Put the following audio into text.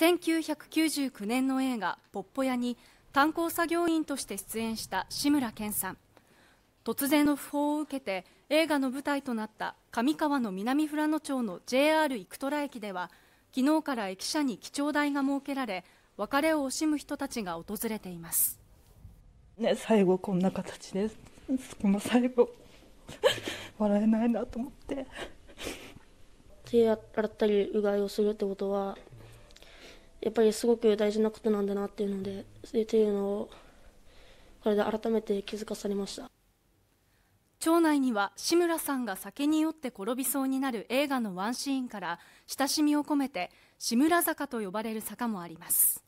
1999年の映画「ポッポ屋」に炭鉱作業員として出演した志村けんさん突然の訃報を受けて映画の舞台となった上川の南富良野町の JR 生虎駅では昨日から駅舎に記帳台が設けられ別れを惜しむ人たちが訪れています、ね、最後こんな形でこの最後笑えないなと思って手洗ったりうがいをするってことはやっぱりすごく大事なことなんだなっていうので、っていうのを、これで改めて気づかされました。町内には志村さんが酒に酔って転びそうになる映画のワンシーンから親しみを込めて志村坂と呼ばれる坂もあります。